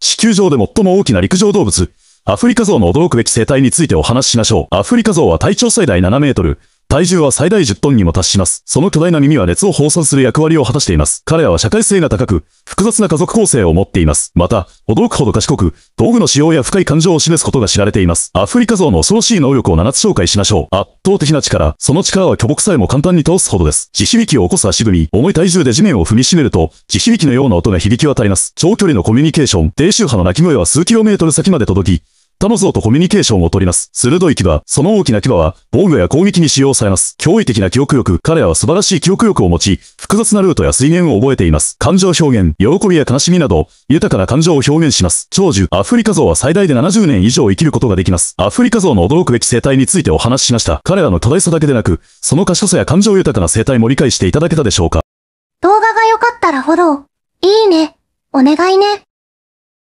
地球上で最も大きな陸上動物、アフリカゾウの驚くべき生態についてお話ししましょう。アフリカゾウは体長最大7メートル、体重は最大10トンにも達します。その巨大な耳は熱を放散する役割を果たしています。彼らは社会性が高く、複雑な家族構成を持っています。また、驚くほど賢く、道具の使用や深い感情を示すことが知られています。アフリカ像の恐ろしい能力を7つ紹介しましょう。圧倒的な力、その力は巨木さえも簡単に倒すほどです。地響きを起こす足踏み、重い体重で地面を踏みしめると、地響きのような音が響き渡ります。長距離のコミュニケーション、低周波の鳴き声は数キロメートル先まで届き、他の像とコミュニケーションを取ります。鋭い牙、その大きな牙は、防御や攻撃に使用されます。驚異的な記憶力、彼らは素晴らしい記憶力を持ち、複雑なルートや水源を覚えています。感情表現、喜びや悲しみなど、豊かな感情を表現します。長寿、アフリカ像は最大で70年以上生きることができます。アフリカ像の驚くべき生態についてお話ししました。彼らの巨大さだけでなく、その賢さや感情豊かな生態も理解していただけたでしょうか。動画が良かったらフォロー。いいね。お願いね。